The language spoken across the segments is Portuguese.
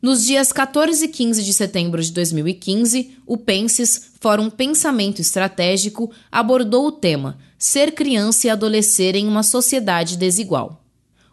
Nos dias 14 e 15 de setembro de 2015, o Penses, Fórum Pensamento Estratégico, abordou o tema Ser criança e adolescer em uma sociedade desigual.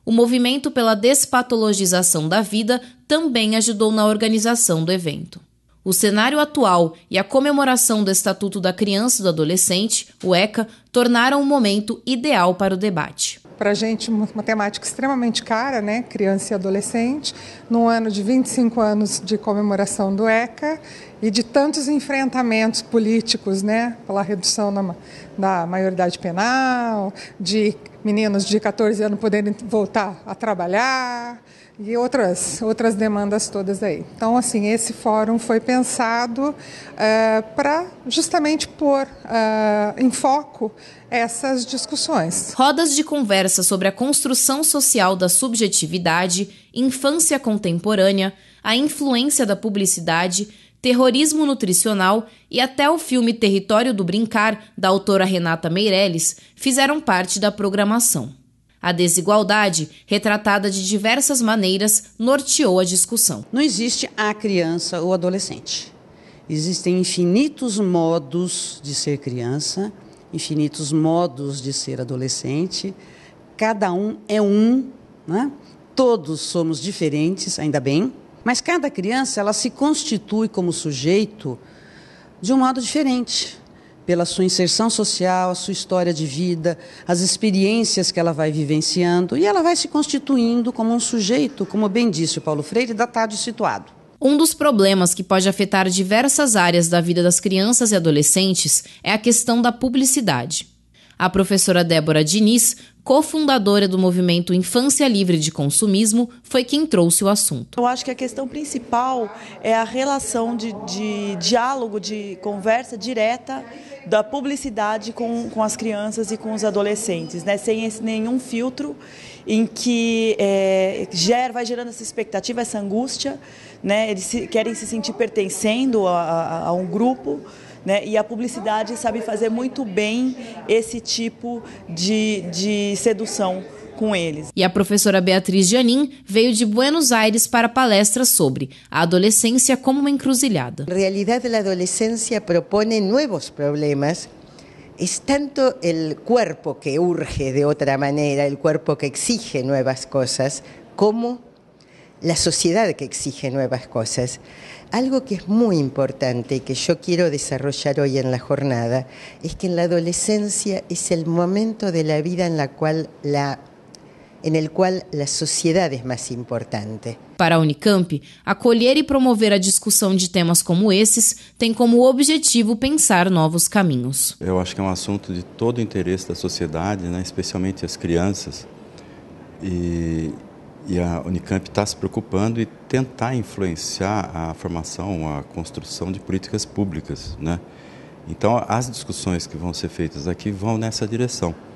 O movimento pela despatologização da vida também ajudou na organização do evento. O cenário atual e a comemoração do Estatuto da Criança e do Adolescente, o ECA, tornaram o momento ideal para o debate para a gente uma, uma temática extremamente cara, né, criança e adolescente, num ano de 25 anos de comemoração do ECA e de tantos enfrentamentos políticos, né, pela redução na, da maioridade penal, de meninos de 14 anos poderem voltar a trabalhar e outras outras demandas todas aí. Então, assim, esse fórum foi pensado é, eh, para justamente pôr é, eh, em foco essas discussões. Rodas de conversa sobre a construção social da subjetividade, infância contemporânea, a influência da publicidade terrorismo nutricional e até o filme Território do Brincar, da autora Renata Meirelles, fizeram parte da programação. A desigualdade, retratada de diversas maneiras, norteou a discussão. Não existe a criança ou adolescente. Existem infinitos modos de ser criança, infinitos modos de ser adolescente. Cada um é um, né? todos somos diferentes, ainda bem mas cada criança ela se constitui como sujeito de um modo diferente, pela sua inserção social, a sua história de vida, as experiências que ela vai vivenciando e ela vai se constituindo como um sujeito, como bem disse o Paulo Freire, datado e situado. Um dos problemas que pode afetar diversas áreas da vida das crianças e adolescentes é a questão da publicidade. A professora Débora Diniz, cofundadora do movimento Infância Livre de Consumismo, foi quem trouxe o assunto. Eu acho que a questão principal é a relação de, de diálogo, de conversa direta da publicidade com, com as crianças e com os adolescentes, né? sem esse, nenhum filtro em que é, vai gerando essa expectativa, essa angústia, né? eles se, querem se sentir pertencendo a, a, a um grupo. Né? E a publicidade sabe fazer muito bem esse tipo de, de sedução com eles. E a professora Beatriz Janin veio de Buenos Aires para palestra sobre a adolescência como uma encruzilhada. A realidade da adolescência propõe novos problemas. É tanto o corpo que urge de outra maneira, o corpo que exige novas coisas, como la sociedad que exige nuevas cosas. Algo que es muy importante y que yo quiero desarrollar hoy en la jornada es que en la adolescencia es el momento de la vida en la cual la en el cual la sociedad es más importante. Para a Unicamp, acolher e promover a discussão de temas como esses tem como objetivo pensar novos caminhos. Eu acho que é um assunto de todo interesse da sociedade, né? especialmente as crianças. E, e a Unicamp está se preocupando e tentar influenciar a formação, a construção de políticas públicas, né? Então, as discussões que vão ser feitas aqui vão nessa direção.